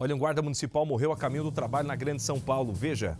Olha, um guarda municipal morreu a caminho do trabalho na Grande São Paulo. Veja.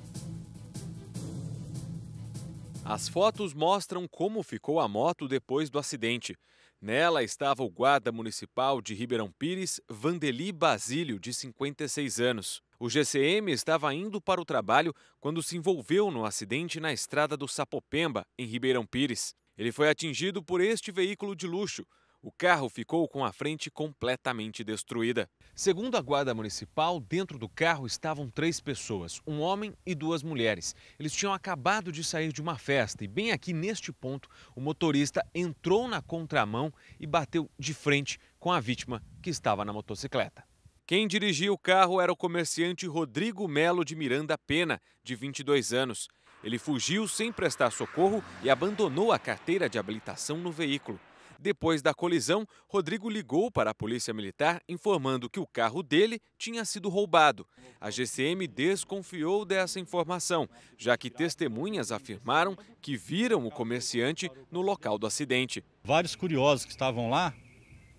As fotos mostram como ficou a moto depois do acidente. Nela estava o guarda municipal de Ribeirão Pires, Vandeli Basílio, de 56 anos. O GCM estava indo para o trabalho quando se envolveu no acidente na estrada do Sapopemba, em Ribeirão Pires. Ele foi atingido por este veículo de luxo o carro ficou com a frente completamente destruída. Segundo a guarda municipal, dentro do carro estavam três pessoas, um homem e duas mulheres. Eles tinham acabado de sair de uma festa e bem aqui neste ponto, o motorista entrou na contramão e bateu de frente com a vítima que estava na motocicleta. Quem dirigia o carro era o comerciante Rodrigo Melo de Miranda Pena, de 22 anos. Ele fugiu sem prestar socorro e abandonou a carteira de habilitação no veículo. Depois da colisão, Rodrigo ligou para a Polícia Militar informando que o carro dele tinha sido roubado. A GCM desconfiou dessa informação, já que testemunhas afirmaram que viram o comerciante no local do acidente. Vários curiosos que estavam lá,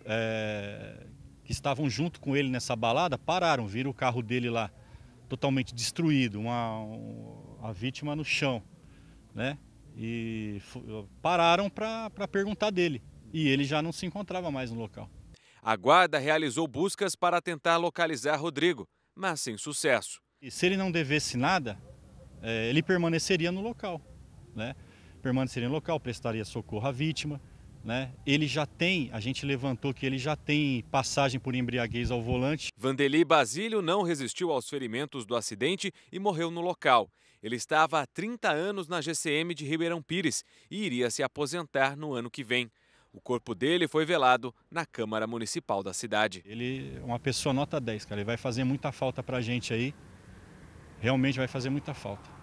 é, que estavam junto com ele nessa balada, pararam, viram o carro dele lá totalmente destruído, uma, uma, a vítima no chão, né? E pararam para perguntar dele e ele já não se encontrava mais no local. A guarda realizou buscas para tentar localizar Rodrigo, mas sem sucesso. E se ele não devesse nada, é, ele permaneceria no local, né? Permaneceria no local, prestaria socorro à vítima, né? Ele já tem, a gente levantou que ele já tem passagem por embriaguez ao volante. Vandeli Basílio não resistiu aos ferimentos do acidente e morreu no local. Ele estava há 30 anos na GCM de Ribeirão Pires e iria se aposentar no ano que vem. O corpo dele foi velado na Câmara Municipal da cidade. Ele é uma pessoa nota 10, cara. Ele vai fazer muita falta para a gente aí. Realmente vai fazer muita falta.